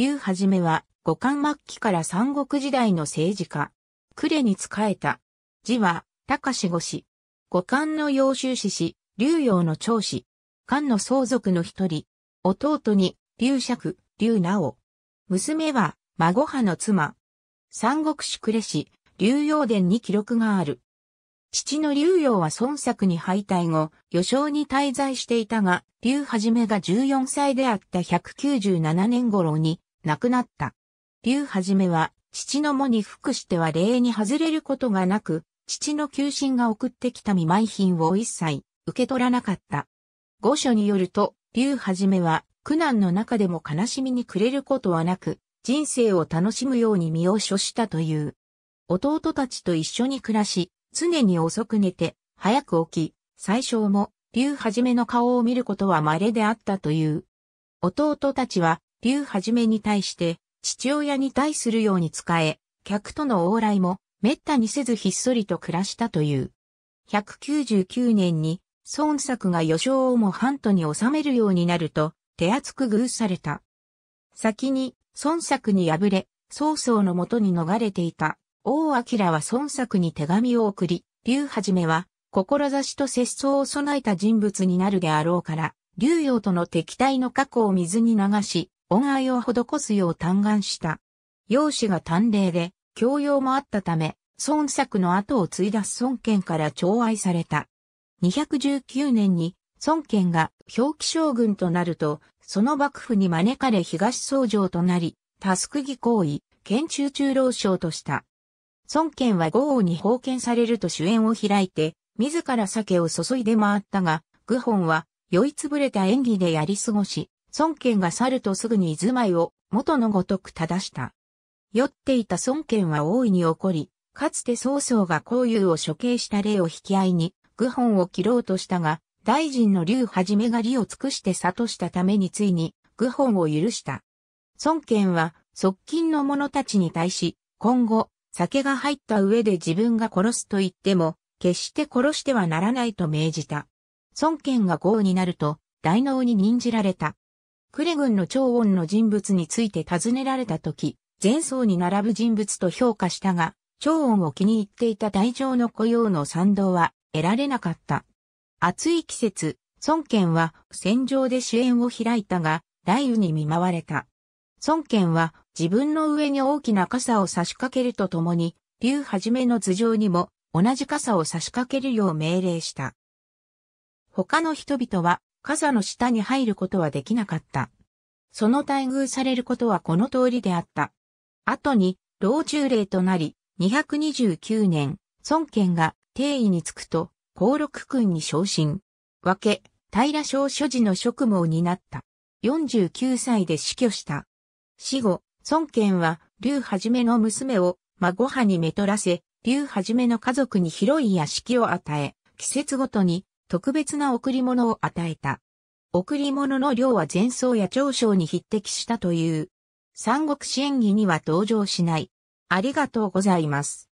劉はじめは、五冠末期から三国時代の政治家。呉に仕えた。字は、高志五氏。五冠の幼州氏氏、劉陽の長子。漢の相続の一人。弟に、劉釈、劉直。娘は、孫派の妻。三国志呉氏、劉陽伝に記録がある。父の劉陽は孫作に敗退後、余生に滞在していたが、劉はじめが14歳であった197年頃に、亡くなった。竜はじめは、父の母に服しては礼に外れることがなく、父の求心が送ってきた見舞品を一切受け取らなかった。御書によると、竜はじめは苦難の中でも悲しみに暮れることはなく、人生を楽しむように身を処したという。弟たちと一緒に暮らし、常に遅く寝て、早く起き、最初も、竜はじめの顔を見ることは稀であったという。弟たちは、竜はじめに対して、父親に対するように使え、客との往来も、滅多にせずひっそりと暮らしたという。199年に、孫作が余生をも半島に収めるようになると、手厚く偶された。先に、孫作に敗れ、曹操のもとに逃れていた、王明は孫作に手紙を送り、竜はじめは、志と節操を備えた人物になるであろうから、竜陽との敵対の過去を水に流し、恩愛を施すよう嘆願した。容姿が短麗で、教養もあったため、孫作の後を継いだ孫権から寵愛された。219年に孫権が表記将軍となると、その幕府に招かれ東総城となり、タスクギ行為、県中中老将とした。孫権は豪王に封建されると主演を開いて、自ら酒を注いで回ったが、愚本は酔いつぶれた演技でやり過ごし、孫権が去るとすぐに出前を元のごとく正した。酔っていた孫権は大いに怒り、かつて曹操が孔融を処刑した例を引き合いに、愚本を切ろうとしたが、大臣の劉はじめが利を尽くして悟したためについに、愚本を許した。孫権は、側近の者たちに対し、今後、酒が入った上で自分が殺すと言っても、決して殺してはならないと命じた。孫権が豪になると、大脳に任じられた。クレ軍の長音の人物について尋ねられた時、前奏に並ぶ人物と評価したが、長音を気に入っていた大乗の雇用の賛同は得られなかった。暑い季節、孫権は戦場で主演を開いたが、雷雨に見舞われた。孫権は自分の上に大きな傘を差し掛けるとともに、竜はじめの頭上にも同じ傘を差し掛けるよう命令した。他の人々は傘の下に入ることはできなかった。その待遇されることはこの通りであった。後に、老中令となり、229年、孫権が定位につくと、高禄君に昇進。分け、平少所持の職務を担った。49歳で死去した。死後、孫権は、劉はじめの娘を、孫派にめとらせ、劉はじめの家族に広い屋敷を与え、季節ごとに、特別な贈り物を与えた。贈り物の量は前奏や長章に匹敵したという。三国志演義には登場しない。ありがとうございます。